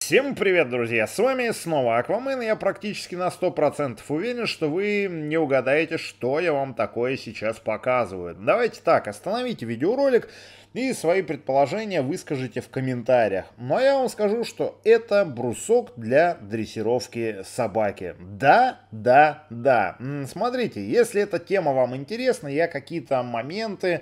Всем привет, друзья! С вами снова Аквамен. Я практически на 100% уверен, что вы не угадаете, что я вам такое сейчас показываю. Давайте так, остановите видеоролик и свои предположения выскажите в комментариях. Но ну, а я вам скажу, что это брусок для дрессировки собаки. Да, да, да. Смотрите, если эта тема вам интересна, я какие-то моменты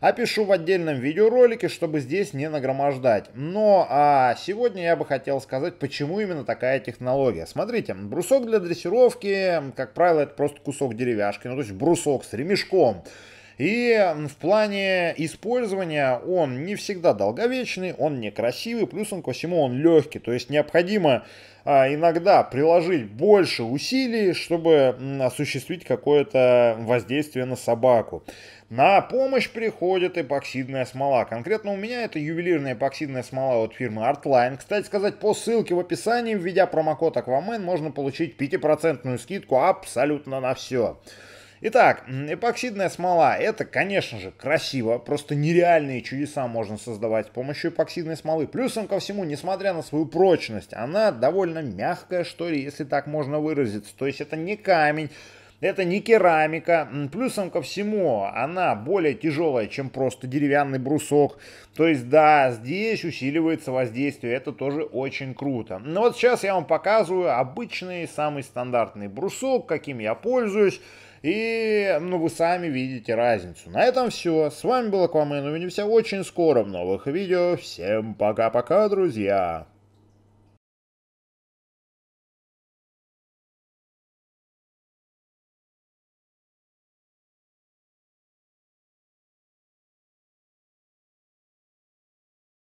опишу в отдельном видеоролике, чтобы здесь не нагромождать. Но а сегодня я бы хотел сказать, почему именно такая технология. Смотрите, брусок для дрессировки, как правило, это просто кусок деревяшки, ну то есть брусок с ремешком. И в плане использования он не всегда долговечный, он некрасивый, плюс он ко всему он легкий. То есть необходимо а, иногда приложить больше усилий, чтобы осуществить какое-то воздействие на собаку. На помощь приходит эпоксидная смола. Конкретно у меня это ювелирная эпоксидная смола от фирмы Artline. Кстати сказать, по ссылке в описании, введя промокод Aquaman, можно получить 5% скидку абсолютно на все. Итак, эпоксидная смола. Это, конечно же, красиво. Просто нереальные чудеса можно создавать с помощью эпоксидной смолы. Плюсом ко всему, несмотря на свою прочность, она довольно мягкая, что ли, если так можно выразиться. То есть это не камень, это не керамика. Плюсом ко всему, она более тяжелая, чем просто деревянный брусок. То есть, да, здесь усиливается воздействие. Это тоже очень круто. Но ну вот сейчас я вам показываю обычный, самый стандартный брусок, каким я пользуюсь. И, ну, вы сами видите разницу. На этом все. С вами был Аквамен. Увидимся очень скоро в новых видео. Всем пока-пока, друзья.